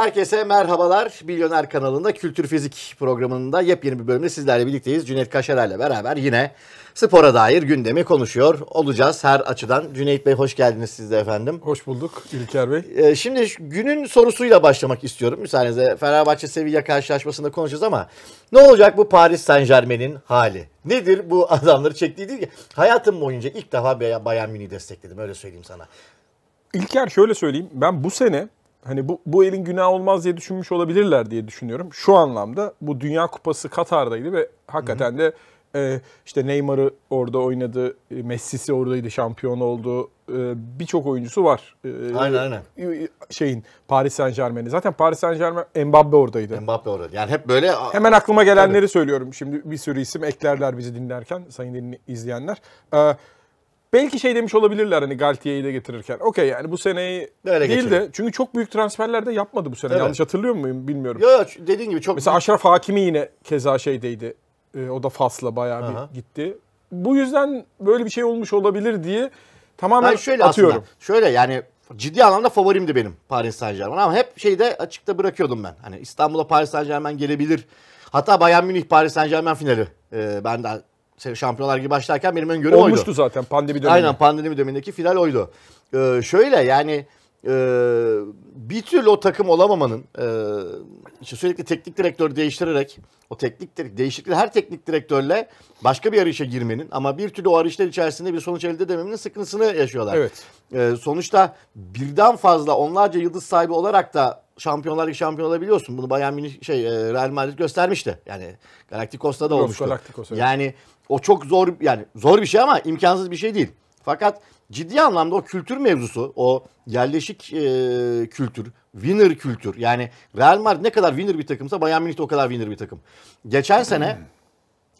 Herkese merhabalar. Milyoner kanalında Kültür Fizik programında yepyeni bir bölümde sizlerle birlikteyiz. Cüneyt Kaşaray'la beraber yine spora dair gündemi konuşuyor olacağız her açıdan. Cüneyt Bey hoş geldiniz siz de efendim. Hoş bulduk İlker Bey. Ee, şimdi günün sorusuyla başlamak istiyorum müsaadenizle. Fenerbahçe Sevilla karşılaşmasında konuşacağız ama ne olacak bu Paris Saint Germain'in hali? Nedir bu adamları çektiği değil ki? Hayatım boyunca ilk defa Bayern Münih'i destekledim öyle söyleyeyim sana. İlker şöyle söyleyeyim ben bu sene hani bu, bu elin günah olmaz diye düşünmüş olabilirler diye düşünüyorum. Şu anlamda bu Dünya Kupası Katar'daydı ve hakikaten de e, işte Neymar'ı orada oynadı, e, Messi'si oradaydı, şampiyon oldu. E, Birçok oyuncusu var. E, aynen aynen. E, şeyin Paris Saint Germain'i. Zaten Paris Saint Germain Mbappe oradaydı. Mbappe oradaydı. Yani hep böyle... Hemen aklıma gelenleri Tabii. söylüyorum. Şimdi bir sürü isim eklerler bizi dinlerken sayın izleyenler. Evet Belki şey demiş olabilirler hani Galtier'i de getirirken. Okey yani bu seneyi Öyle değil getirin. de çünkü çok büyük transferler de yapmadı bu sene. Evet. Yanlış hatırlıyor muyum bilmiyorum. Yok yok dediğin gibi çok Mesela büyük... Aşraf Hakimi yine keza şeydeydi. Ee, o da Fas'la bayağı Aha. bir gitti. Bu yüzden böyle bir şey olmuş olabilir diye tamamen ben şöyle atıyorum. Aslında, şöyle yani ciddi anlamda favorimdi benim Paris Saint Germain ama hep şeyde açıkta bırakıyordum ben. Hani İstanbul'a Paris Saint Germain gelebilir. Hatta Bayern Münih Paris Saint Germain finali. Ee, ben de Şampiyonlar gibi başlarken benim öngörüm Olmuştu oydu. Olmuştu zaten pandemi döneminde. Aynen pandemi dönemindeki final oydu. Ee, şöyle yani e, bir türlü o takım olamamanın e, işte sürekli teknik direktörü değiştirerek o teknik değişiklikler her teknik direktörle başka bir arayışa girmenin ama bir türlü o arayışlar içerisinde bir sonuç elde edememenin sıkıntısını yaşıyorlar. Evet. E, sonuçta birden fazla onlarca yıldız sahibi olarak da Şampiyonlar Ligi şampiyon olabiliyorsun. Bunu Bayern Münih şey e, Real Madrid göstermişti. Yani Galacticos'ta da Yok, olmuştu. Galacticos, evet. Yani o çok zor yani zor bir şey ama imkansız bir şey değil. Fakat ciddi anlamda o kültür mevzusu, o yerleşik e, kültür, winner kültür. Yani Real Madrid ne kadar winner bir takımsa Bayern Münih de o kadar winner bir takım. Geçen sene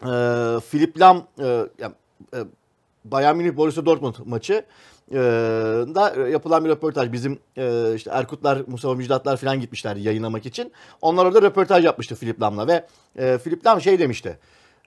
e, Filip Lam e, e, Bayern Münih Borussia Dortmund maçı e, da yapılan bir röportaj. Bizim e, işte Erkutlar, Mustafa Müjdatlar falan gitmişler yayınlamak için. Onlar orada röportaj yapmıştı Filip Lam'la ve e, Filip Lam şey demişti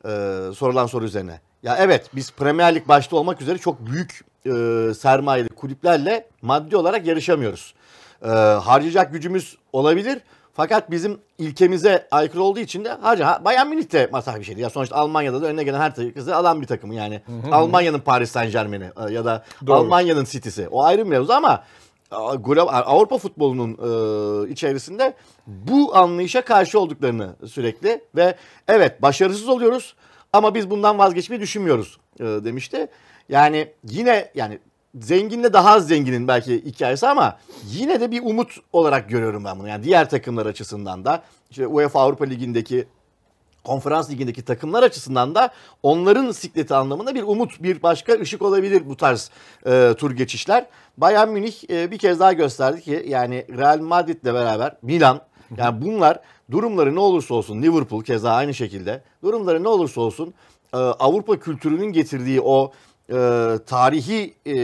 e, sorulan soru üzerine. Ya evet biz Premier Lig başta olmak üzere çok büyük e, sermayeli kulüplerle maddi olarak yarışamıyoruz. E, harcayacak gücümüz olabilir fakat bizim ilkemize aykırı olduğu için de harca Bayern Münih de matah bir şeydi. Ya sonuçta Almanya'da da önüne gelen her kızı alan bir takım yani. Almanya'nın Paris Saint Germain'i e, ya da Almanya'nın City'si. O ayrı bir mevzu ama Avrupa futbolunun e, içerisinde bu anlayışa karşı olduklarını sürekli ve evet başarısız oluyoruz ama biz bundan vazgeçmeyi düşünmüyoruz e, demişti. Yani yine yani zenginle daha az zenginin belki hikayesi ama yine de bir umut olarak görüyorum ben bunu. Yani diğer takımlar açısından da işte UEFA Avrupa Ligi'ndeki konferans ligindeki takımlar açısından da onların sikleti anlamında bir umut, bir başka ışık olabilir bu tarz e, tur geçişler. Bayern Münih e, bir kez daha gösterdi ki yani Real Madrid'le beraber Milan yani bunlar durumları ne olursa olsun Liverpool keza aynı şekilde durumları ne olursa olsun e, Avrupa kültürünün getirdiği o e, tarihi e,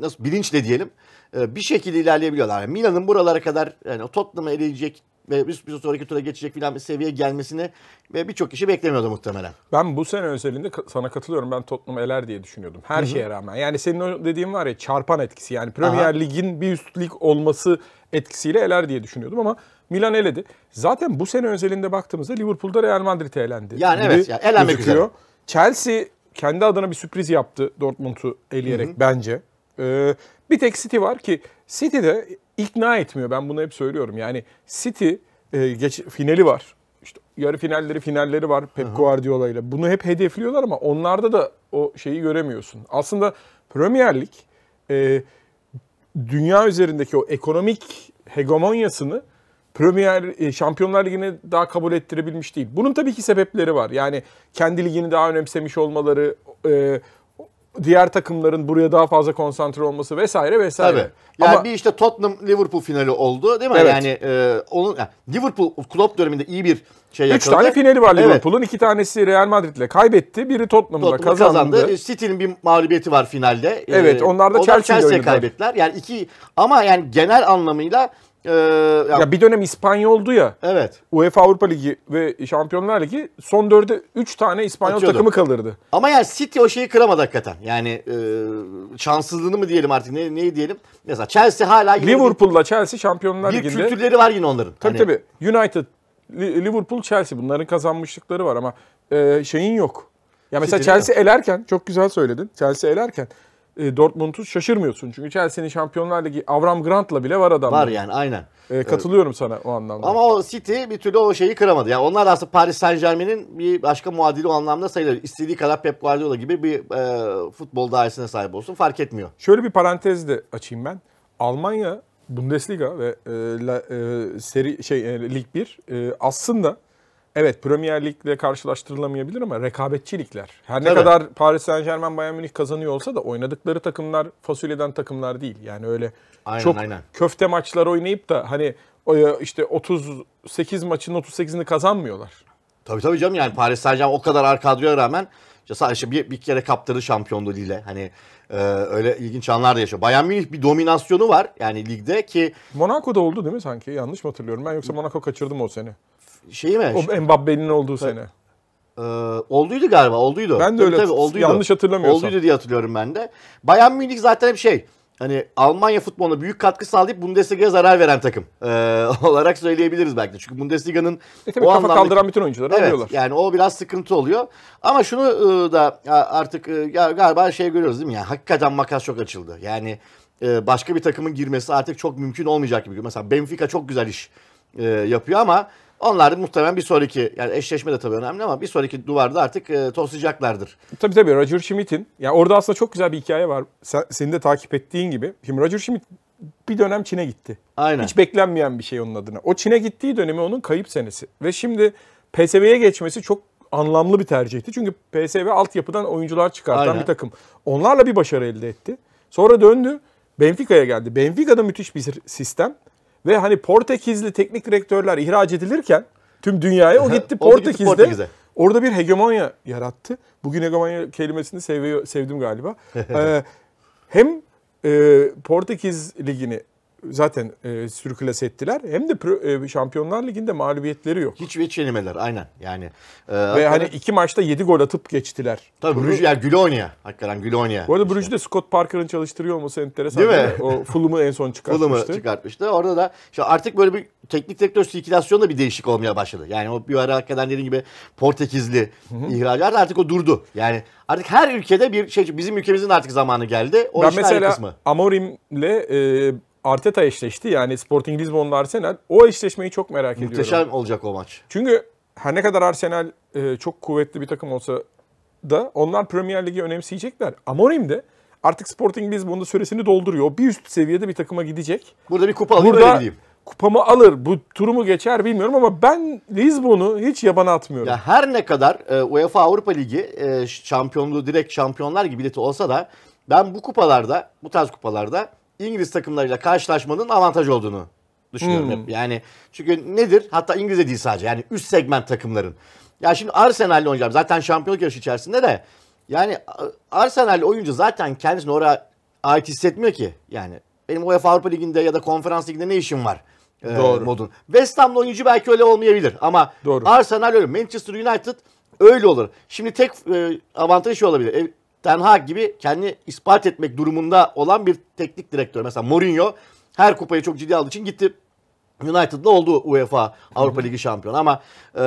nasıl bilinçle diyelim e, bir şekilde ilerleyebiliyorlar. Yani Milan'ın buralara kadar yani Tottenham'ı eleyecek ve bir, bir sonraki tura geçecek filan bir seviye gelmesini ve birçok kişi beklemiyordu muhtemelen. Ben bu sene özelinde sana katılıyorum. Ben Tottenham eler diye düşünüyordum. Her Hı-hı. şeye rağmen. Yani senin o dediğin var ya çarpan etkisi. Yani Premier Aha. Lig'in bir üst lig olması etkisiyle eler diye düşünüyordum ama Milan eledi. Zaten bu sene özelinde baktığımızda Liverpool'da Real Madrid elendi. Yani evet. Yani elenmek gözüküyor. üzere. Chelsea kendi adına bir sürpriz yaptı Dortmund'u eleyerek hı hı. bence. Ee, bir tek City var ki City de ikna etmiyor. Ben bunu hep söylüyorum. Yani City e, geç, finali var. İşte yarı finalleri, finalleri var Pep Guardiola ile. Bunu hep hedefliyorlar ama onlarda da o şeyi göremiyorsun. Aslında Premier Lig e, dünya üzerindeki o ekonomik hegemonyasını Premier e, Şampiyonlar Ligi'ni daha kabul ettirebilmiş değil. Bunun tabii ki sebepleri var. Yani kendi ligini daha önemsemiş olmaları, e, diğer takımların buraya daha fazla konsantre olması vesaire vesaire. Tabii. Yani Ama, bir işte Tottenham Liverpool finali oldu değil mi? Evet. Yani e, onun yani Liverpool Klopp döneminde iyi bir şey yakaladı. Üç tane finali var Liverpool'un. Evet. iki tanesi Real Madrid'le kaybetti. Biri Tottenham'la Tottenham kazandı. kazandı. City'nin bir mağlubiyeti var finalde. Evet, e, onlar da Chelsea'yle Chelsea kaybettiler. Yani iki ama yani genel anlamıyla ee, ya, ya bir dönem oldu ya. Evet. UEFA Avrupa Ligi ve Şampiyonlar Ligi son dörde 3 tane İspanyol Atıyordu. takımı kalırdı. Ama yani City o şeyi kıramadı hakikaten. Yani e, şanssızlığını mı diyelim artık ne, neyi diyelim. Mesela Chelsea hala... Liverpool'la Chelsea Şampiyonlar Ligi'nde. Bir kültürleri var yine onların. Tabii hani... tabii. United, Liverpool, Chelsea bunların kazanmışlıkları var ama e, şeyin yok. Ya mesela City Chelsea elerken çok güzel söyledin. Chelsea elerken e, Dortmund'u şaşırmıyorsun. Çünkü Chelsea'nin Şampiyonlar Ligi Avram Grant'la bile var adam Var yani aynen. E, katılıyorum evet. sana o anlamda. Ama o City bir türlü o şeyi kıramadı. Yani onlar aslında Paris Saint Germain'in bir başka muadili o anlamda sayılır. İstediği kadar Pep Guardiola gibi bir e, futbol dairesine sahip olsun fark etmiyor. Şöyle bir parantez de açayım ben. Almanya Bundesliga ve e, la, e, seri şey e, Lig 1 e, aslında Evet Premier Lig'le karşılaştırılamayabilir ama rekabetçilikler. ligler. Her ne kadar Paris Saint Germain Bayern Münih kazanıyor olsa da oynadıkları takımlar fasulyeden takımlar değil. Yani öyle aynen, çok aynen. köfte maçlar oynayıp da hani işte 38 maçın 38'ini kazanmıyorlar. Tabii tabii canım yani Paris Saint Germain o kadar arka kadroya rağmen işte sadece bir, bir kere kaptırdı şampiyonluğu Lille. Hani e, öyle ilginç anlar da yaşıyor. Bayern Münih bir dominasyonu var yani ligde ki. Monaco'da oldu değil mi sanki? Yanlış mı hatırlıyorum? Ben yoksa Monaco kaçırdım o sene şeyi mi? O Mbappe'nin olduğu Ta- sene. Ee, olduydu galiba, olduydu. Ben de öyle tabii, olduydu. yanlış hatırlamıyorsam. Olduydu diye hatırlıyorum ben de. Bayern Münih zaten hep şey, hani Almanya futboluna büyük katkı sağlayıp Bundesliga'ya zarar veren takım e, olarak söyleyebiliriz belki. Çünkü Bundesliga'nın e, tabii, o kafa anlamda... kaldıran bütün oyuncuları evet, alıyorlar. Yani o biraz sıkıntı oluyor. Ama şunu e, da artık e, galiba şey görüyoruz değil mi? Yani hakikaten makas çok açıldı. Yani e, başka bir takımın girmesi artık çok mümkün olmayacak gibi. Mesela Benfica çok güzel iş e, yapıyor ama onlar muhtemelen bir sonraki yani eşleşme de tabii önemli ama bir sonraki duvarda artık e, toslayacaklardır. Tabii tabii Roger Schmidt'in yani orada aslında çok güzel bir hikaye var. Sen, senin de takip ettiğin gibi. Şimdi Roger Schmidt bir dönem Çin'e gitti. Aynen. Hiç beklenmeyen bir şey onun adına. O Çin'e gittiği dönemi onun kayıp senesi. Ve şimdi PSV'ye geçmesi çok anlamlı bir tercihti. Çünkü PSV altyapıdan oyuncular çıkartan Aynen. bir takım. Onlarla bir başarı elde etti. Sonra döndü Benfica'ya geldi. Benfica'da müthiş bir sistem. Ve hani Portekizli teknik direktörler ihraç edilirken tüm dünyaya o gitti Portekiz'de. Orada bir hegemonya yarattı. Bugün hegemonya kelimesini seviyor, sevdim galiba. ee, hem e, Portekiz ligini zaten e, sürkülese ettiler. Hem de e, Şampiyonlar Ligi'nde mağlubiyetleri yok. Hiç geçinemeler aynen yani. E, Ve hani hakikaten... hani iki maçta yedi gol atıp geçtiler. Tabii Brüj, yani güle Hakikaten güle oynaya. Bu arada işte. Brüj'de Scott Parker'ın çalıştırıyor olması enteresan. Değil mi? O Fulham'ı en son çıkartmıştı. Fulham'ı çıkartmıştı. Orada da işte artık böyle bir teknik direktör sirkülasyonu da bir değişik olmaya başladı. Yani o bir ara hakikaten dediğim gibi Portekizli Hı-hı. ihracat artık o durdu. Yani Artık her ülkede bir şey bizim ülkemizin artık zamanı geldi. O ben mesela kısmı. Amorim'le e, Arteta eşleşti. Yani Sporting Lisbon'la Arsenal. O eşleşmeyi çok merak Muhteşem ediyorum. Muhteşem olacak o maç. Çünkü her ne kadar Arsenal e, çok kuvvetli bir takım olsa da onlar Premier Ligi önemseyecekler. Amorim de artık Sporting Lisbon'da süresini dolduruyor. Bir üst seviyede bir takıma gidecek. Burada bir kupa alayım Burada kupamı alır, bu turumu geçer bilmiyorum ama ben Lisbon'u hiç yabana atmıyorum. Ya her ne kadar e, UEFA Avrupa Ligi e, şampiyonluğu direkt şampiyonlar gibi bileti olsa da ben bu kupalarda, bu tarz kupalarda İngiliz takımlarıyla karşılaşmanın avantaj olduğunu düşünüyorum hmm. Yani çünkü nedir? Hatta İngiliz'e değil sadece. Yani üst segment takımların. Ya şimdi Arsenal'le oynayacağım. Zaten şampiyonluk yarışı içerisinde de yani Arsenal'li oyuncu zaten kendisini oraya ait hissetmiyor ki. Yani benim UEFA Avrupa Ligi'nde ya da Konferans Ligi'nde ne işim var? E, modun. West Ham'la oyuncu belki öyle olmayabilir ama Doğru. Arsenal öyle. Manchester United öyle olur. Şimdi tek e, avantajı şu olabilir. E, Ten Hag gibi kendi ispat etmek durumunda olan bir teknik direktör. Mesela Mourinho her kupayı çok ciddi aldığı için gitti. United'la oldu UEFA Avrupa Ligi şampiyonu ama e,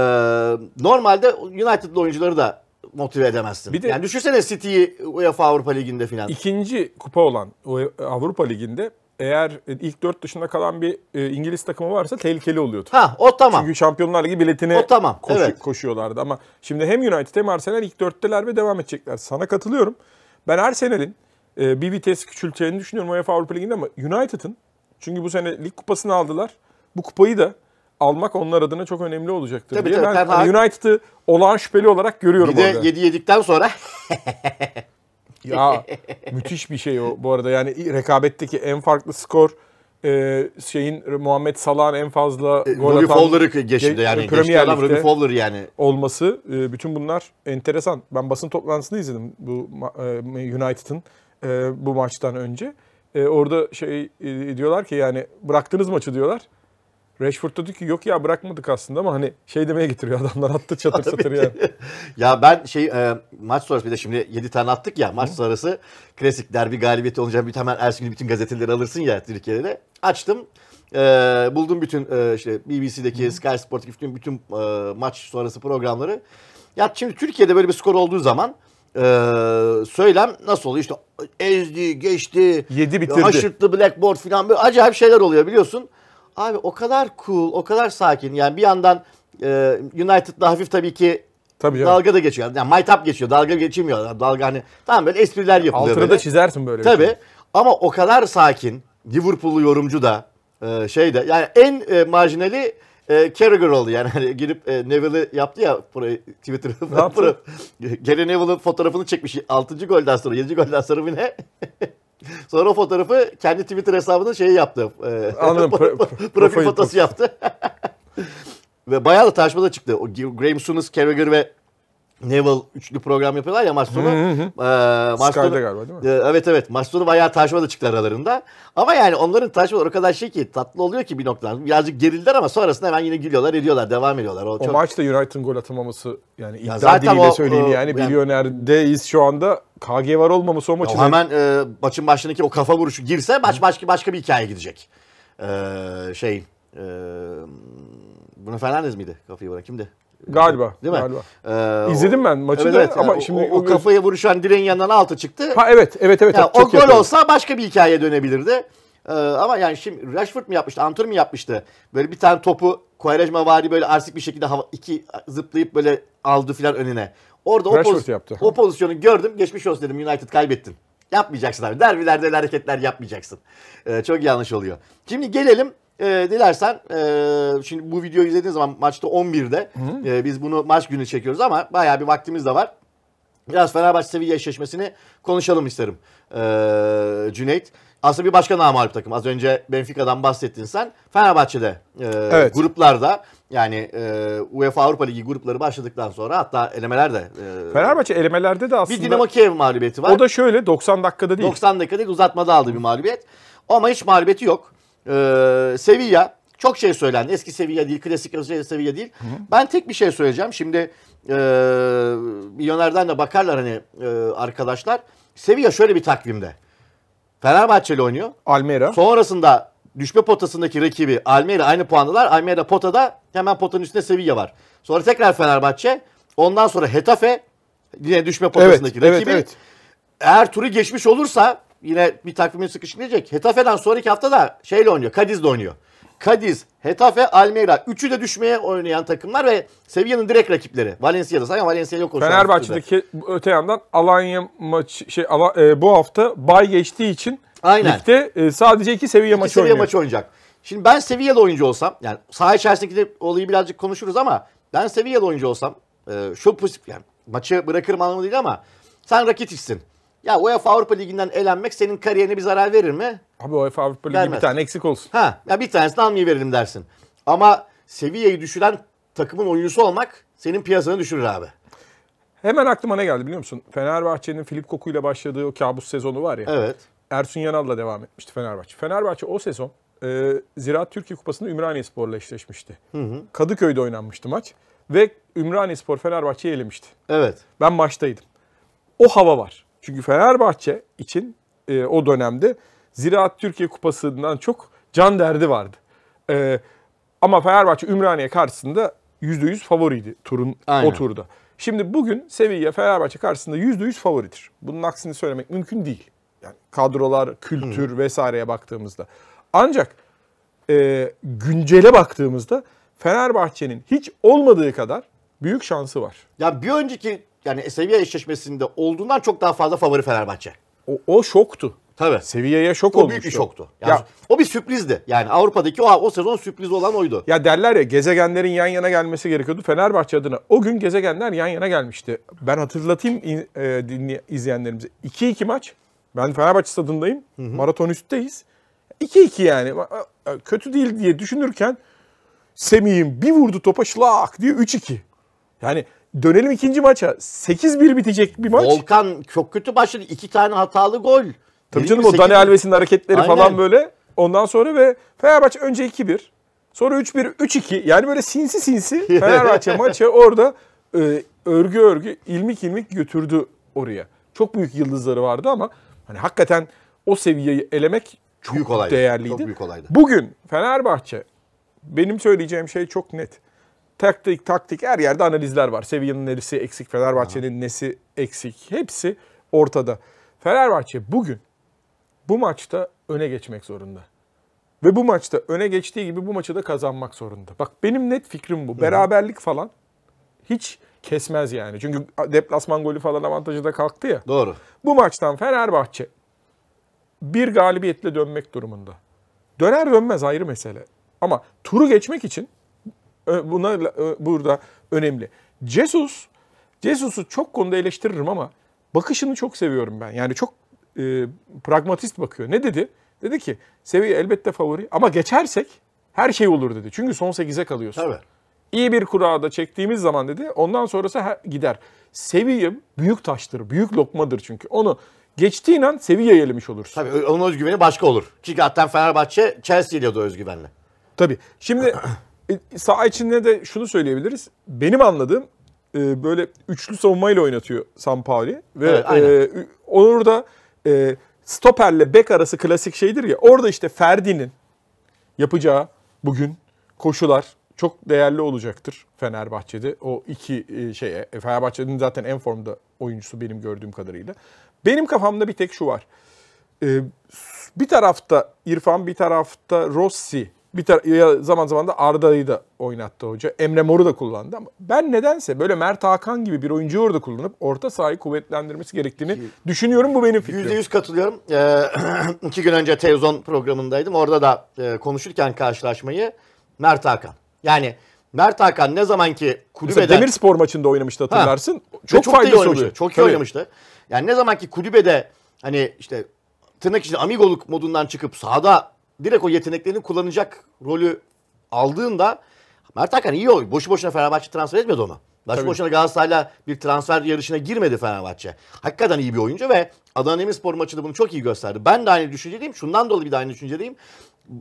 normalde United'lı oyuncuları da motive edemezsin. Bir de, yani düşünsene City'yi UEFA Avrupa Ligi'nde final. İkinci kupa olan UEFA Avrupa Ligi'nde eğer e, ilk dört dışında kalan bir e, İngiliz takımı varsa tehlikeli oluyordu. Ha o tamam. Çünkü Şampiyonlar Ligi biletine tamam. koşu, evet. koşuyorlardı. Ama şimdi hem United hem Arsenal ilk dörtteler ve devam edecekler. Sana katılıyorum. Ben Arsenal'in e, bir vites küçülteceğini düşünüyorum UEFA Avrupa Ligi'nde ama United'ın çünkü bu sene lig kupasını aldılar. Bu kupayı da almak onlar adına çok önemli olacaktır tabii, diye. Tabii, ben hani United'ı olağan şüpheli olarak görüyorum. Bir de orada. yedi yedikten sonra Ya müthiş bir şey o bu arada. Yani rekabetteki en farklı skor e, şeyin Muhammed Salah'ın en fazla e, gol Ruby atan Fowler'ı geçti yani. Premier adam Ruby Fowler yani. Olması e, bütün bunlar enteresan. Ben basın toplantısını izledim bu e, United'ın e, bu maçtan önce. E, orada şey e, diyorlar ki yani bıraktınız maçı diyorlar. Rashford dedi ki yok ya bırakmadık aslında ama hani şey demeye getiriyor adamlar attı çatır çatır yani. ya ben şey e, maç sonrası bir de şimdi 7 tane attık ya maç Hı. sonrası klasik derbi galibiyeti olunca bir hemen ertesi gün bütün gazeteleri alırsın ya Türkiye'de. Açtım. E, buldum bütün e, işte BBC'deki Hı. Sky Sport'taki bütün, bütün e, maç sonrası programları. Ya şimdi Türkiye'de böyle bir skor olduğu zaman e, söylem nasıl oluyor? işte ezdi, geçti, Yedi bitirdi. aşırttı Blackboard falan böyle acayip şeyler oluyor biliyorsun. Abi o kadar cool, o kadar sakin. Yani bir yandan e, United'da hafif tabii ki Tabii canım. Dalga da geçiyor. Yani maytap geçiyor. Dalga geçilmiyor. Dalga hani tamam böyle espriler yapılıyor. Altını da çizersin böyle. Tabii. Şey. Ama o kadar sakin. Liverpool'lu yorumcu da e, şey de yani en e, marjinali e, Carragher oldu yani. Hani girip e, Neville'i yaptı ya burayı yaptı? Gary Neville'ın fotoğrafını çekmiş. 6. golden sonra 7. golden sonra ne? Sonra o fotoğrafı kendi Twitter hesabında şey yaptı. E, Anladım. profil, profil fotosu yaptı. ve bayağı da tartışmada çıktı. O Graham Sunas, Carragher ve Neville üçlü program yapıyorlar ya maç sonu. Hı hı. E, maç galiba değil mi? E, evet evet maç bayağı taşma da çıktı aralarında. Ama yani onların taşmaları o kadar şey ki tatlı oluyor ki bir noktadan. Birazcık gerildiler ama sonrasında hemen yine gülüyorlar ediyorlar devam ediyorlar. O, o çok... maçta United'ın gol atamaması yani iddia ya zaten diliyle o, söyleyeyim yani, yani milyonerdeyiz şu anda. KG var olmaması o maçın. Hemen e, maçın başındaki o kafa vuruşu girse maç başka, başka bir hikaye gidecek. Ee, şey e, Bruno Fernandes miydi? Kafayı bırak kimdi? Galiba. Değil mi? Galiba. Ee, İzledim ben maçı evet, da ama yani şimdi o, o, kafaya vuruşan direğin yanından altı çıktı. Ha evet evet evet. Yani, o gol yapıyorum. olsa başka bir hikaye dönebilirdi. Ee, ama yani şimdi Rashford mu yapmıştı, Antur mu yapmıştı? Böyle bir tane topu Kovarejma vari böyle arsik bir şekilde hava, iki zıplayıp böyle aldı filan önüne. Orada Rashford o, poz- yaptı. o pozisyonu gördüm. Geçmiş olsun dedim United kaybettin. Yapmayacaksın abi. Derbilerde öyle hareketler yapmayacaksın. Ee, çok yanlış oluyor. Şimdi gelelim e, dilersen e, şimdi bu videoyu izlediğin zaman maçta 11'de e, biz bunu maç günü çekiyoruz ama bayağı bir vaktimiz de var. Biraz Fenerbahçe seviye eşleşmesini konuşalım isterim e, Cüneyt. Aslında bir başka namalip takım. Az önce Benfica'dan bahsettin sen. Fenerbahçe'de e, evet. gruplarda yani e, UEFA Avrupa Ligi grupları başladıktan sonra hatta elemelerde E, Fenerbahçe elemelerde de aslında. Bir Dinamo Kiev mağlubiyeti var. O da şöyle 90 dakikada değil. 90 dakikada değil uzatmada aldığı bir mağlubiyet. Ama hiç mağlubiyeti yok. Ee, Sevilla çok şey söylendi. Eski Sevilla değil, klasik Sevilla değil. Hı hı. Ben tek bir şey söyleyeceğim. Şimdi e, milyonerden de bakarlar hani e, arkadaşlar. Sevilla şöyle bir takvimde. Fenerbahçe'yle oynuyor. Almera. Sonrasında düşme potasındaki rakibi Almera aynı puandalar. Almera potada hemen potanın üstünde Sevilla var. Sonra tekrar Fenerbahçe. Ondan sonra Hetafe yine düşme potasındaki evet, rakibi. Evet, evet. Eğer turu geçmiş olursa yine bir takvimin sıkışıklayacak. Hetafe'den sonraki hafta da şeyle oynuyor. Kadiz'de oynuyor. Kadiz, Hetafe, Almeyra. Üçü de düşmeye oynayan takımlar ve Sevilla'nın direkt rakipleri. Valencia'da sanki Valencia yok. Fenerbahçe'deki öte yandan Alanya maçı şey Ala, e, bu hafta bay geçtiği için Aynen. ligde e, sadece iki Sevilla maçı seviye oynuyor. maçı oynayacak. Şimdi ben Sevilla'da oyuncu olsam yani saha içerisindeki de olayı birazcık konuşuruz ama ben Sevilla'da oyuncu olsam e, şu pozitif yani maçı bırakırım anlamı değil ama sen raketiçsin. Ya UEFA Avrupa Ligi'nden elenmek senin kariyerine bir zarar verir mi? Abi UEFA Avrupa Ligi Vermez. bir tane eksik olsun. Ha, ya bir tanesini almayı veririm dersin. Ama seviyeyi düşüren takımın oyuncusu olmak senin piyasanı düşürür abi. Hemen aklıma ne geldi biliyor musun? Fenerbahçe'nin Filip Koku ile başladığı o kabus sezonu var ya. Evet. Ersun Yanal'la devam etmişti Fenerbahçe. Fenerbahçe o sezon e, Ziraat Türkiye Kupası'nda Ümraniye Spor'la eşleşmişti. Hı hı. Kadıköy'de oynanmıştı maç. Ve Ümraniye Spor Fenerbahçe'yi elemişti. Evet. Ben maçtaydım. O hava var. Çünkü Fenerbahçe için e, o dönemde Ziraat Türkiye Kupası'ndan çok can derdi vardı. E, ama Fenerbahçe Ümraniye karşısında %100 favoriydi turun Aynen. o turda. Şimdi bugün Sevilla Fenerbahçe karşısında %100 favoridir. Bunun aksini söylemek mümkün değil. Yani kadrolar, kültür Hı. vesaireye baktığımızda. Ancak e, güncele baktığımızda Fenerbahçe'nin hiç olmadığı kadar büyük şansı var. Ya bir önceki yani seviye eşleşmesinde olduğundan çok daha fazla favori Fenerbahçe. O, o şoktu. Tabii. Seviyeye şok o O büyük bir şoktu. Yani ya, o bir sürprizdi. Yani Avrupa'daki o, o sezon sürpriz olan oydu. Ya derler ya gezegenlerin yan yana gelmesi gerekiyordu. Fenerbahçe adına o gün gezegenler yan yana gelmişti. Ben hatırlatayım e, dinley- izleyenlerimize. 2-2 maç. Ben Fenerbahçe stadındayım. Hı hı. Maraton üstteyiz. 2-2 yani. Kötü değil diye düşünürken Semih'in bir vurdu topa şlak diye 3-2. Yani Dönelim ikinci maça. 8-1 bitecek bir maç. Volkan çok kötü başladı. İki tane hatalı gol. Tabii canım o Dani Alves'in hareketleri Aynen. falan böyle. Ondan sonra ve Fenerbahçe önce 2-1. Sonra 3-1, 3-2. Yani böyle sinsi sinsi Fenerbahçe maçı orada e, örgü örgü, ilmik ilmik götürdü oraya. Çok büyük yıldızları vardı ama hani hakikaten o seviyeyi elemek çok büyük olaydı. değerliydi. Çok büyük olaydı. Bugün Fenerbahçe benim söyleyeceğim şey çok net taktik taktik her yerde analizler var. Sevilla'nın neresi eksik, Fenerbahçe'nin nesi eksik hepsi ortada. Fenerbahçe bugün bu maçta öne geçmek zorunda. Ve bu maçta öne geçtiği gibi bu maçı da kazanmak zorunda. Bak benim net fikrim bu. Beraberlik falan hiç kesmez yani. Çünkü deplasman golü falan avantajı da kalktı ya. Doğru. Bu maçtan Fenerbahçe bir galibiyetle dönmek durumunda. Döner dönmez ayrı mesele. Ama turu geçmek için buna burada önemli. Jesus, Jesus'u çok konuda eleştiririm ama bakışını çok seviyorum ben. Yani çok e, pragmatist bakıyor. Ne dedi? Dedi ki seviye elbette favori ama geçersek her şey olur dedi. Çünkü son 8'e kalıyorsun. Tabii. İyi bir kurada çektiğimiz zaman dedi ondan sonrası gider. Seviye büyük taştır, büyük lokmadır çünkü. Onu geçtiğin an seviye elemiş olursun. Tabii onun özgüveni başka olur. Çünkü hatta Fenerbahçe Chelsea ile de özgüvenli. Tabii. Şimdi E, saha içinde de şunu söyleyebiliriz. Benim anladığım e, böyle üçlü savunmayla oynatıyor Sampaoli. Ve evet, e, aynen. e, orada e, stoperle bek arası klasik şeydir ya. Orada işte Ferdi'nin yapacağı bugün koşular çok değerli olacaktır Fenerbahçe'de. O iki e, şeye e, Fenerbahçe'nin zaten en formda oyuncusu benim gördüğüm kadarıyla. Benim kafamda bir tek şu var. E, bir tarafta İrfan, bir tarafta Rossi bir tar- zaman zaman da Arda'yı da oynattı hoca. Emre Mor'u da kullandı ama ben nedense böyle Mert Hakan gibi bir oyuncu orada kullanıp orta sahayı kuvvetlendirmesi gerektiğini düşünüyorum. Bu benim fikrim. %100 katılıyorum. Ee, iki gün önce televizyon programındaydım. Orada da e, konuşurken karşılaşmayı Mert Hakan. Yani Mert Hakan ne zaman ki kulübeden... Mesela Demirspor maçında oynamıştı hatırlarsın. Ha. Çok, çok faydası oynamıştı. Çok iyi Tabii. oynamıştı. Yani ne zaman ki kulübede hani işte tırnak içinde amigoluk modundan çıkıp sahada direkt o yeteneklerini kullanacak rolü aldığında Mert Hakan iyi oyun. Boşu boşuna Fenerbahçe transfer etmedi onu. Boşu boşuna Galatasaray'la bir transfer yarışına girmedi Fenerbahçe. Hakikaten iyi bir oyuncu ve Adana Demirspor maçında bunu çok iyi gösterdi. Ben de aynı düşünceliyim. Şundan dolayı bir de aynı düşünceliyim.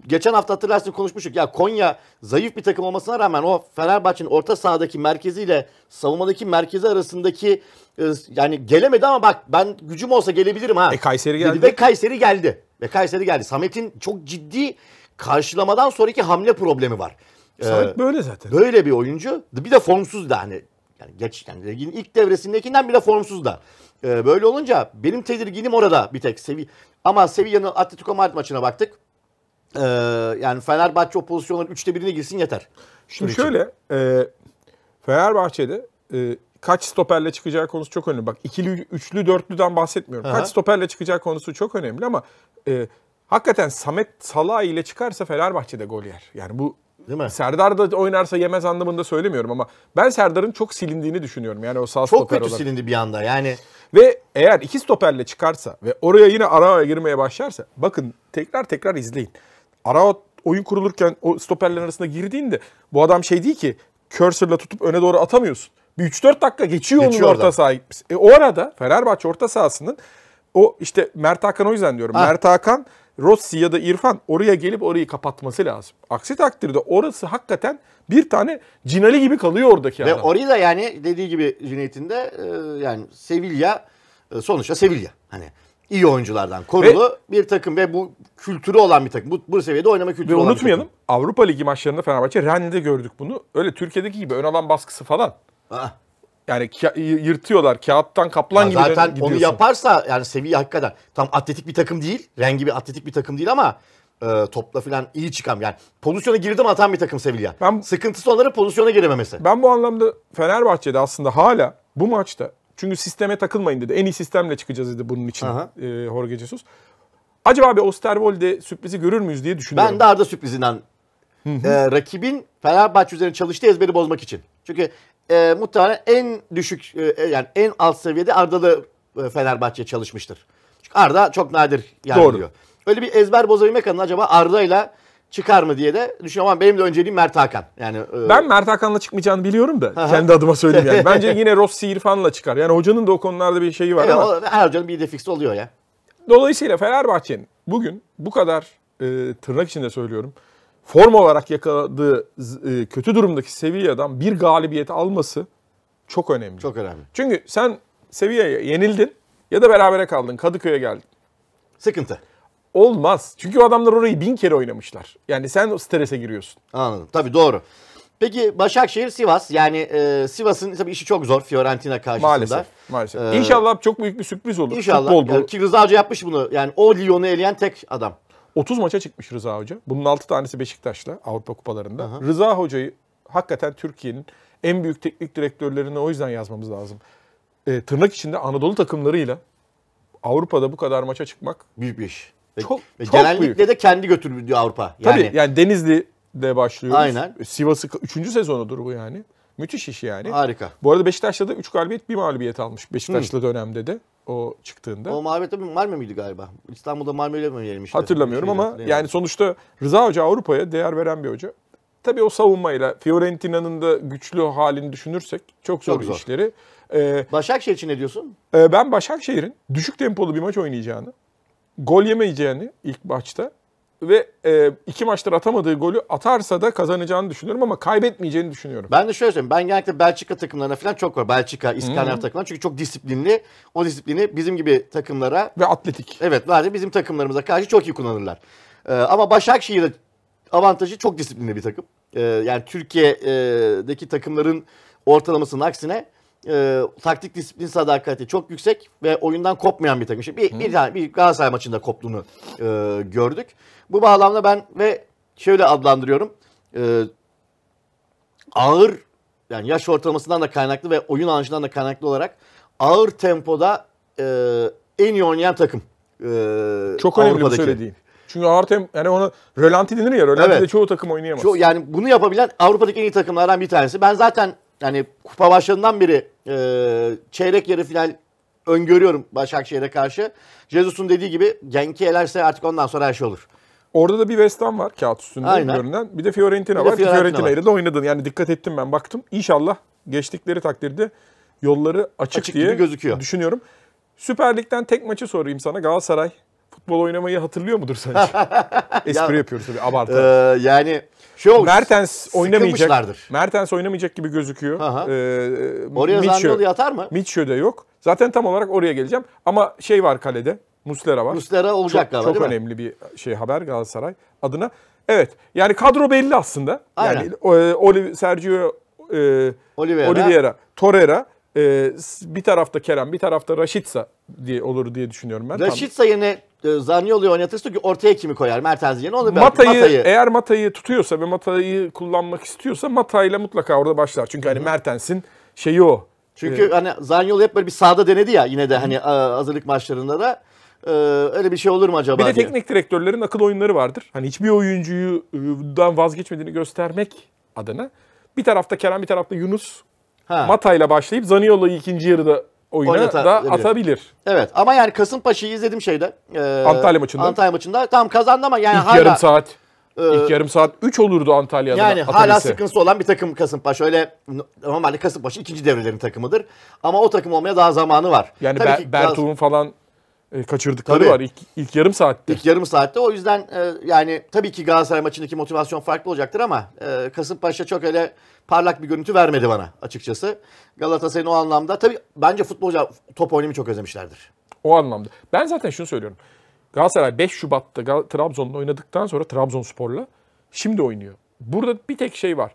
Geçen hafta hatırlarsın konuşmuştuk. Ya Konya zayıf bir takım olmasına rağmen o Fenerbahçe'nin orta sahadaki merkeziyle savunmadaki merkezi arasındaki e, yani gelemedi ama bak ben gücüm olsa gelebilirim ha. E Kayseri geldi. Ve Kayseri geldi ve Kayseri geldi. Samet'in çok ciddi karşılamadan sonraki hamle problemi var. Ee, Samet böyle zaten. Böyle bir oyuncu. Bir de formsuz da hani yani geç yani ligin ilk devresindekinden bile formsuz da. Ee, böyle olunca benim tedirginim orada bir tek sevi ama Sevilla'nın Atletico Madrid maçına baktık. Ee, yani Fenerbahçe o pozisyonların üçte birine girsin yeter. Şimdi şöyle e, Fenerbahçe'de e, kaç stoperle çıkacağı konusu çok önemli. Bak ikili, üçlü, dörtlüden bahsetmiyorum. Aha. Kaç stoperle çıkacağı konusu çok önemli ama e, hakikaten Samet Salah ile çıkarsa Fenerbahçe'de gol yer. Yani bu Değil mi? Serdar da oynarsa yemez anlamında söylemiyorum ama ben Serdar'ın çok silindiğini düşünüyorum. Yani o sağ Çok kötü olarak. silindi bir anda yani. Ve eğer iki stoperle çıkarsa ve oraya yine Arao'ya girmeye başlarsa bakın tekrar tekrar izleyin. Arao oyun kurulurken o stoperlerin arasında girdiğinde bu adam şey değil ki cursor'la tutup öne doğru atamıyorsun. 3-4 dakika geçiyor, geçiyor onun orta sahaya E, o arada Fenerbahçe orta sahasının o işte Mert Hakan o yüzden diyorum. Ha. Ah. Mert Hakan, Rossi ya da İrfan oraya gelip orayı kapatması lazım. Aksi takdirde orası hakikaten bir tane Cinali gibi kalıyor oradaki Ve adam. Ve orayı da yani dediği gibi Cüneyt'in de e, yani Sevilla e, sonuçta Sevilla. Hani iyi oyunculardan korulu ve, bir takım ve bu kültürü olan bir takım. Bu, bu seviyede oynama kültürü ve olan unutmayalım Avrupa Ligi maçlarında Fenerbahçe Rennes'de gördük bunu. Öyle Türkiye'deki gibi ön alan baskısı falan. Aa. Ah. Yani ka- yırtıyorlar. Kağıttan kaplan ya gibi Zaten gidiyorsun. onu yaparsa yani seviye hakikaten tam atletik bir takım değil. Rengi bir atletik bir takım değil ama e, topla falan iyi çıkam. yani pozisyona girdim atan bir takım Sevilla. Ben, Sıkıntısı onların pozisyona girememesi. Ben bu anlamda Fenerbahçe'de aslında hala bu maçta çünkü sisteme takılmayın dedi. En iyi sistemle çıkacağız dedi bunun için Aha. e, Jorge Jesus. Acaba bir Osterwolde sürprizi görür müyüz diye düşünüyorum. Ben de Arda sürprizinden. Hı e, rakibin Fenerbahçe üzerine çalıştığı ezberi bozmak için. Çünkü e, muhtemelen en düşük e, e yani en alt seviyede Ardalı e, Fenerbahçe çalışmıştır. Çünkü Arda çok nadir yani diyor. Öyle bir ezber bozabilmek adına acaba Arda'yla çıkar mı diye de düşünüyorum ama benim de önceliğim Mert Hakan. Yani e... ben Mert Hakan'la çıkmayacağını biliyorum da kendi adıma söyleyeyim yani. Bence yine Rossi İrfan'la çıkar. Yani hocanın da o konularda bir şeyi var evet, ama. her hocanın bir defiksi oluyor ya. Dolayısıyla Fenerbahçe'nin bugün bu kadar e, tırnak içinde söylüyorum form olarak yakaladığı e, kötü durumdaki Sevilla'dan bir galibiyet alması çok önemli. Çok önemli. Çünkü sen Sevilla'ya yenildin ya da berabere kaldın Kadıköy'e geldin. Sıkıntı. Olmaz. Çünkü o adamlar orayı bin kere oynamışlar. Yani sen strese giriyorsun. Anladım. Tabii doğru. Peki Başakşehir Sivas yani e, Sivas'ın tabii işi çok zor Fiorentina karşısında. Maalesef. Maalesef. Ee, inşallah çok büyük bir sürpriz olur. İnşallah. Futbol bu. Yani, ki Rıza Hoca yapmış bunu. Yani o Lyon'u eleyen tek adam. 30 maça çıkmış Rıza Hoca. Bunun 6 tanesi Beşiktaş'la Avrupa Kupalarında. Aha. Rıza Hoca'yı hakikaten Türkiye'nin en büyük teknik direktörlerini o yüzden yazmamız lazım. E, tırnak içinde Anadolu takımlarıyla Avrupa'da bu kadar maça çıkmak büyük bir iş. Çok, Ve çok genellikle büyük. de kendi götürür Avrupa. Yani. Tabii yani Denizli'de başlıyoruz. Aynen. E, Sivas'ı 3. sezonudur bu yani. Müthiş iş yani. Harika. Bu arada Beşiktaş'ta da 3 galibiyet 1 mağlubiyet almış Beşiktaşlı dönemde de o çıktığında. O Marmaris'te Marmara mıydı galiba? İstanbul'da Marmara'yla mı yenilmişti? Hatırlamıyorum Şeyden, ama yani sonuçta Rıza Hoca Avrupa'ya değer veren bir hoca. Tabii o savunmayla Fiorentina'nın da güçlü halini düşünürsek çok zor, çok zor. işleri. Ee, Başakşehir için ne diyorsun? E, ben Başakşehir'in düşük tempolu bir maç oynayacağını, gol yemeyeceğini ilk maçta ve e, iki maçtır atamadığı golü atarsa da kazanacağını düşünüyorum ama kaybetmeyeceğini düşünüyorum. Ben de şöyle söyleyeyim. Ben genellikle Belçika takımlarına falan çok var. Belçika, İskandinav hmm. takımlarına. Çünkü çok disiplinli. O disiplini bizim gibi takımlara... Ve atletik. Evet. Bence bizim takımlarımıza karşı çok iyi kullanırlar. E, ama Başakşehir'e avantajı çok disiplinli bir takım. E, yani Türkiye'deki takımların ortalamasının aksine e, taktik disiplin sadakati çok yüksek ve oyundan kopmayan bir takım. Şimdi bir, Hı. bir tane bir Galatasaray maçında koptuğunu e, gördük. Bu bağlamda ben ve şöyle adlandırıyorum. E, ağır yani yaş ortalamasından da kaynaklı ve oyun anlayışından da kaynaklı olarak ağır tempoda e, en iyi oynayan takım. E, çok önemli Avrupa'daki. bu söylediğin. Çünkü ağır tem yani ona rölanti denir ya. Rölanti'de evet. çoğu takım oynayamaz. Ço- yani bunu yapabilen Avrupa'daki en iyi takımlardan bir tanesi. Ben zaten yani kupa başlarından biri e, çeyrek yarı final öngörüyorum Başakşehir'e karşı. Jesus'un dediği gibi Genki elerse artık ondan sonra her şey olur. Orada da bir West Ham var kağıt üstünde Aynen. görünen. Bir de Fiorentina bir de var. Fiorentina, Fiorentina ile de oynadın. Yani dikkat ettim ben baktım. İnşallah geçtikleri takdirde yolları açık, açık diye gözüküyor. düşünüyorum. Süper Lig'den tek maçı sorayım sana. Galatasaray futbol oynamayı hatırlıyor mudur sence? Espri ya, yapıyoruz tabii abartı. E, yani şey olmuş, Mertens oynamayacak. Mertens oynamayacak gibi gözüküyor. Ee, Oraya Zaniolo yatar mı? Mitchö de yok. Zaten tam olarak oraya geleceğim. Ama şey var kalede. Muslera var. Muslera olacak galiba Çok değil önemli mi? bir şey haber Galatasaray adına. Evet. Yani kadro belli aslında. Aynen. Yani e, Sergio e, Oliveira, Oliveira Torreira, e, bir tarafta Kerem, bir tarafta Raşitsa diye olur diye düşünüyorum ben. Raşitsa yine e, Zaniolo'yu oynatırsa ki ortaya kimi koyar? Mertens yerine olur Mata'yı, Mata'yı eğer Mata'yı tutuyorsa ve Mata'yı kullanmak istiyorsa Mata'yla mutlaka orada başlar. Çünkü hani Mertens'in şeyi o. Çünkü ee, hani Zaniolo hep böyle bir sağda denedi ya yine de hani e, hazırlık maçlarında da ee, öyle bir şey olur mu acaba? Bir de diye. teknik direktörlerin akıl oyunları vardır. Hani hiçbir oyuncudan vazgeçmediğini göstermek adına bir tarafta Kerem bir tarafta Yunus Ha. Mata ile başlayıp Zaniolo'yu ikinci yarıda oyuna Oynata, da atabilir. Evet ama yani Kasımpaşa'yı izledim şeyde. E, Antalya maçında. Antalya maçında tam kazandı ama yani İlk hala... yarım saat. Ee, İlk yarım saat 3 olurdu Antalya'da. Yani Atabilse. hala sıkıntısı olan bir takım Kasımpaşa. Öyle normalde Kasımpaşa ikinci devrelerin takımıdır. Ama o takım olmaya daha zamanı var. Yani Tabii Ber- Bertuğ'un falan e, kaçırdıkları tabii. var ilk, ilk yarım saatte. İlk yarım saatte o yüzden e, yani tabii ki Galatasaray maçındaki motivasyon farklı olacaktır ama e, Kasımpaşa çok öyle parlak bir görüntü vermedi bana açıkçası. Galatasaray'ın o anlamda tabii bence futbolcu top oynamayı çok özlemişlerdir. O anlamda. Ben zaten şunu söylüyorum. Galatasaray 5 Şubat'ta Gal- Trabzon'da oynadıktan sonra Trabzonspor'la şimdi oynuyor. Burada bir tek şey var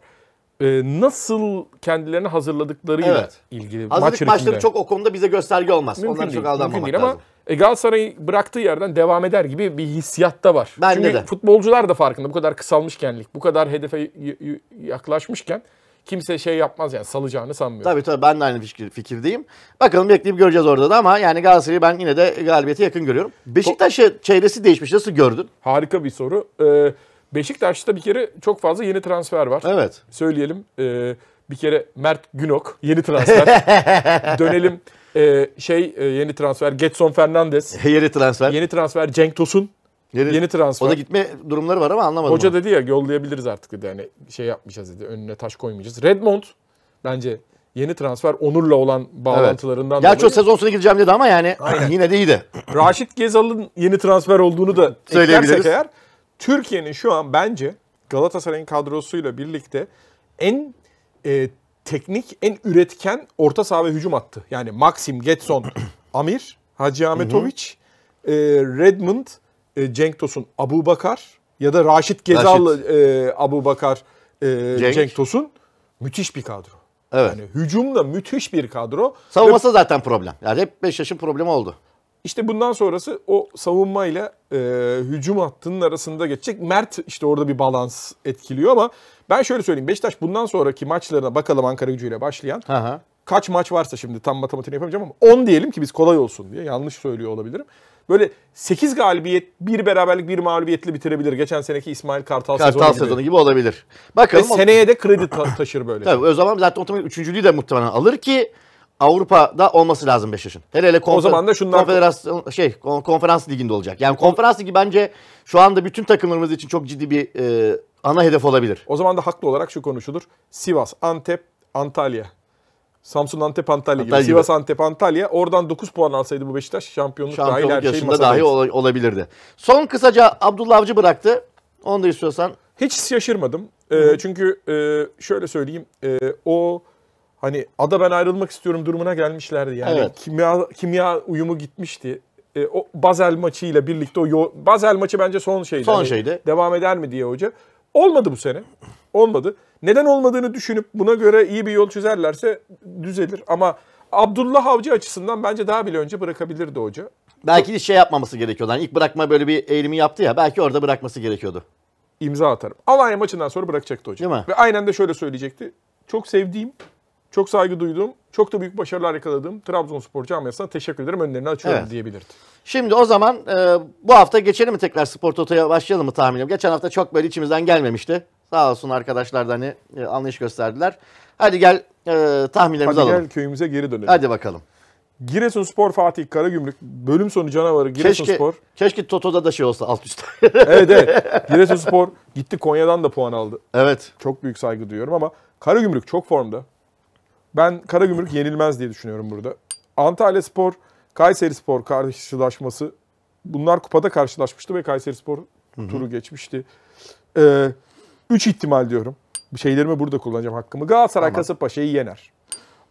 e, nasıl kendilerini hazırladıklarıyla evet. ilgili Hazırlık maç maçları çok o konuda bize gösterge olmaz. Mümkün Onlara değil, çok aldanmamak mümkün değil lazım e, Galatasaray'ı bıraktığı yerden devam eder gibi bir hissiyatta var. Bende Çünkü de. futbolcular da farkında bu kadar kısalmışkenlik, bu kadar hedefe yaklaşmışken kimse şey yapmaz yani salacağını sanmıyorum. Tabii tabii ben de aynı fikirdeyim. Bakalım bekleyip göreceğiz orada da ama yani Galatasaray'ı ben yine de galibiyete yakın görüyorum. Beşiktaş'ı çeyresi değişmiş nasıl gördün? Harika bir soru. Ee, Beşiktaş'ta bir kere çok fazla yeni transfer var. Evet. Söyleyelim. Ee, bir kere Mert Günok yeni transfer. Dönelim e, şey e, yeni transfer Getson Fernandez yeni transfer. Yeni transfer Cenk Tosun. Yeni, yeni transfer. O da gitme durumları var ama anlamadım. Hoca onu. dedi ya yollayabiliriz artık dedi. Yani şey yapmayacağız dedi. Önüne taş koymayacağız. Redmond bence yeni transfer Onur'la olan bağlantılarından evet. dolayı. Gerçi sezon sonu gideceğim dedi ama yani Aynen. yine de iyiydi. Raşit Gezal'ın yeni transfer olduğunu da söyleyebiliriz. eğer Türkiye'nin şu an bence Galatasaray'ın kadrosuyla birlikte en e, teknik, en üretken orta saha ve hücum attı. Yani Maxim, Getson, Amir, Hacı Ahmetoviç, e, Redmond, e, Cenk Tosun, Abu Bakar ya da Raşit Gezal, e, Abu Bakar, e, Cenk. Cenk Tosun. Müthiş bir kadro. Evet. Yani hücumda müthiş bir kadro. Savunması Ve... zaten problem. Yani hep Beşiktaş'ın problemi oldu. İşte bundan sonrası o savunmayla e, hücum hattının arasında geçecek. Mert işte orada bir balans etkiliyor ama ben şöyle söyleyeyim. Beşiktaş bundan sonraki maçlarına bakalım Ankara gücüyle başlayan. Aha. Kaç maç varsa şimdi tam matematiğini yapamayacağım ama 10 diyelim ki biz kolay olsun diye. Yanlış söylüyor olabilirim. Böyle 8 galibiyet, bir beraberlik, bir mağlubiyetli bitirebilir. Geçen seneki İsmail Kartal, Kartal sezonu, gibi. gibi olabilir. Bakalım. Ve seneye de kredi ta- taşır böyle. Tabii o zaman zaten otomatik üçüncülüğü de muhtemelen alır ki Avrupa'da olması lazım 5 yaşın. Hele hele konfer- o zaman da şunlar konfederasyon şey konferans liginde olacak. Yani konferans ligi bence şu anda bütün takımlarımız için çok ciddi bir e, ana hedef olabilir. O zaman da haklı olarak şu konuşulur. Sivas, Antep, Antalya. Samsun, Antep, Antalya, gibi. Antalya gibi. Sivas, Antep, Antalya. Oradan 9 puan alsaydı bu Beşiktaş şampiyonluk, şampiyonluk dahil her şey masadaydı. dahi ol- olabilirdi. Son kısaca Abdullah Avcı bıraktı. Onu da istiyorsan. Hiç şaşırmadım. E, hı çünkü e, şöyle söyleyeyim. E, o hani ada ben ayrılmak istiyorum durumuna gelmişlerdi. Yani evet. kimya kimya uyumu gitmişti. E, o Basel maçıyla birlikte o yo- Basel maçı bence son şeydi. Son hani şeydi. Devam eder mi diye hoca. Olmadı bu sene. Olmadı. Neden olmadığını düşünüp buna göre iyi bir yol çizerlerse düzelir ama Abdullah Avcı açısından bence daha bile önce bırakabilirdi hoca. Belki de şey yapmaması gerekiyordu. Yani ilk bırakma böyle bir eğilimi yaptı ya. Belki orada bırakması gerekiyordu. İmza atarım. Alanya maçından sonra bırakacaktı hoca. Değil mi? Ve aynen de şöyle söyleyecekti. Çok sevdiğim çok saygı duyduğum, çok da büyük başarılar yakaladığım Trabzonspor camiasına teşekkür ederim. Önlerini açıyorum evet. diyebilirdi. Şimdi o zaman e, bu hafta geçelim mi tekrar Spor Toto'ya başlayalım mı tahminim? Geçen hafta çok böyle içimizden gelmemişti. Sağ olsun arkadaşlar da hani e, anlayış gösterdiler. Hadi gel e, tahminlerimizi Hadi alalım. gel köyümüze geri dönelim. Hadi bakalım. Giresun Spor Fatih Karagümrük bölüm sonu canavarı Giresun Keşke, keşke Toto'da da şey olsa alt üstte. evet evet. Spor gitti Konya'dan da puan aldı. Evet. Çok büyük saygı duyuyorum ama Karagümrük çok formda. Ben Karagümrük yenilmez diye düşünüyorum burada. Antalya Spor, Kayseri Spor karşılaşması. Bunlar kupada karşılaşmıştı ve Kayseri Spor Hı-hı. turu geçmişti. Ee, üç ihtimal diyorum. şeylerimi burada kullanacağım hakkımı. Galatasaray tamam. Kasımpaşa'yı yener.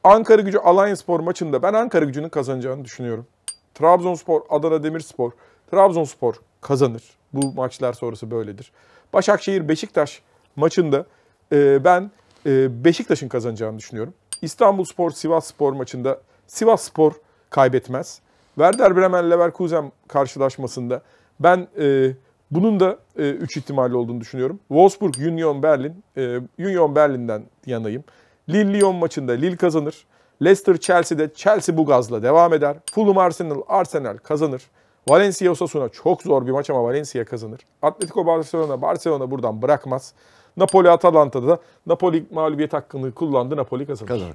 Ankara gücü Alanya Spor maçında ben Ankara gücünün kazanacağını düşünüyorum. Trabzonspor, Adana Demirspor, Trabzonspor kazanır. Bu maçlar sonrası böyledir. Başakşehir Beşiktaş maçında e, ben e, Beşiktaş'ın kazanacağını düşünüyorum. İstanbul spor Sivas Spor maçında Sivas Spor kaybetmez. Werder Bremen Leverkusen karşılaşmasında ben e, bunun da 3 e, üç ihtimali olduğunu düşünüyorum. Wolfsburg Union Berlin, e, Union Berlin'den yanayım. Lille Lyon maçında Lille kazanır. Leicester Chelsea'de Chelsea bu gazla devam eder. Fulham Arsenal Arsenal kazanır. Valencia Osasuna çok zor bir maç ama Valencia kazanır. Atletico Barcelona Barcelona buradan bırakmaz. Napoli Atalanta'da Napoli mağlubiyet hakkını kullandı. Napoli kazanır. kazanır.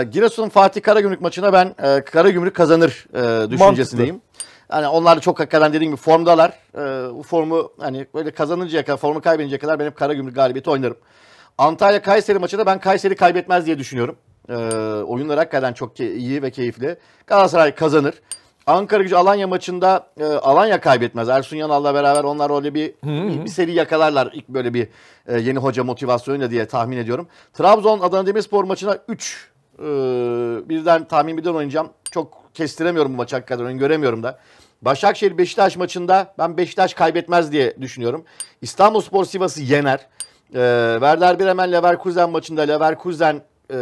Ee, Giresun Fatih Karagümrük maçına ben e, Karagümrük kazanır e, düşüncesindeyim. Mantıklı. Hani onlar çok hakikaten dediğim gibi formdalar. Ee, bu formu hani böyle kazanıncaya kadar, formu kaybedinceye kadar ben hep Karagümrük galibiyeti oynarım. Antalya Kayseri maçında ben Kayseri kaybetmez diye düşünüyorum. Ee, oyunlar hakikaten çok iyi ve keyifli. Galatasaray kazanır. Ankara gücü Alanya maçında e, Alanya kaybetmez. Ersun Yanal'la beraber onlar öyle bir, bir, bir seri yakalarlar. ilk böyle bir e, yeni hoca motivasyonuyla diye tahmin ediyorum. Trabzon Adana Demirspor maçına 3 e, birden tahmin birden oynayacağım. Çok kestiremiyorum bu kadar hakikaten göremiyorum da. Başakşehir Beşiktaş maçında ben Beşiktaş kaybetmez diye düşünüyorum. İstanbulspor Sivas'ı yener. E, Werder Bremen Leverkusen maçında Leverkusen e,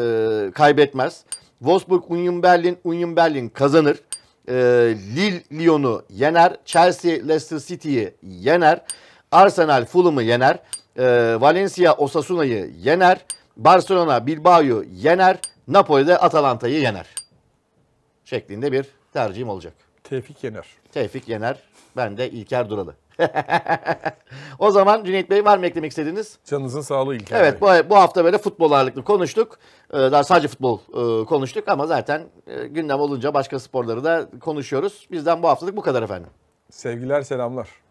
kaybetmez. Wolfsburg Union Berlin Union Berlin kazanır e, Lille Lyon'u yener. Chelsea Leicester City'yi yener. Arsenal Fulham'ı yener. E, Valencia Osasuna'yı yener. Barcelona Bilbao'yu yener. Napoli'de Atalanta'yı yener. Şeklinde bir tercihim olacak. Tevfik Yener. Tevfik Yener. Ben de İlker Duralı. o zaman Cüneyt Bey var mı eklemek istediğiniz? Canınızın sağlığı İlker Evet bu, bu hafta böyle futbol ağırlıklı konuştuk. Ee, daha sadece futbol e, konuştuk ama zaten e, gündem olunca başka sporları da konuşuyoruz. Bizden bu haftalık bu kadar efendim. Sevgiler selamlar.